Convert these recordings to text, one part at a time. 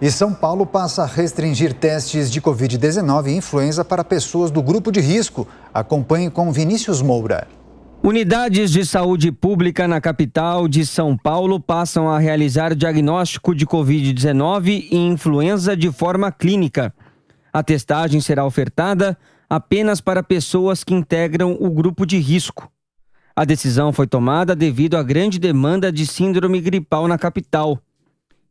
E São Paulo passa a restringir testes de Covid-19 e influenza para pessoas do grupo de risco. Acompanhe com Vinícius Moura. Unidades de saúde pública na capital de São Paulo passam a realizar diagnóstico de Covid-19 e influenza de forma clínica. A testagem será ofertada apenas para pessoas que integram o grupo de risco. A decisão foi tomada devido à grande demanda de síndrome gripal na capital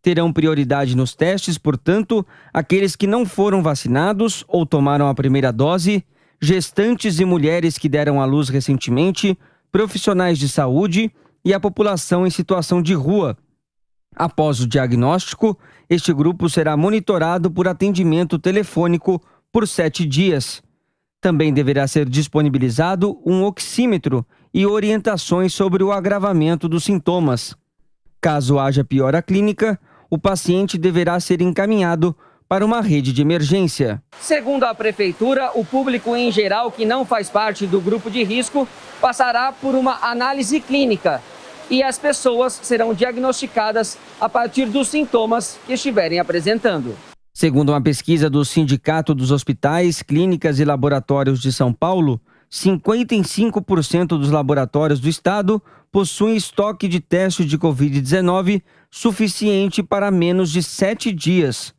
terão prioridade nos testes, portanto, aqueles que não foram vacinados ou tomaram a primeira dose, gestantes e mulheres que deram à luz recentemente, profissionais de saúde e a população em situação de rua. Após o diagnóstico, este grupo será monitorado por atendimento telefônico por sete dias. Também deverá ser disponibilizado um oxímetro e orientações sobre o agravamento dos sintomas. Caso haja piora clínica, o paciente deverá ser encaminhado para uma rede de emergência. Segundo a prefeitura, o público em geral que não faz parte do grupo de risco passará por uma análise clínica e as pessoas serão diagnosticadas a partir dos sintomas que estiverem apresentando. Segundo uma pesquisa do Sindicato dos Hospitais, Clínicas e Laboratórios de São Paulo, 55% dos laboratórios do estado possuem estoque de testes de Covid-19 suficiente para menos de sete dias.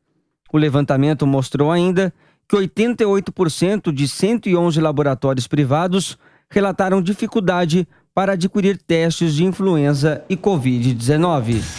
O levantamento mostrou ainda que 88% de 111 laboratórios privados relataram dificuldade para adquirir testes de influenza e Covid-19.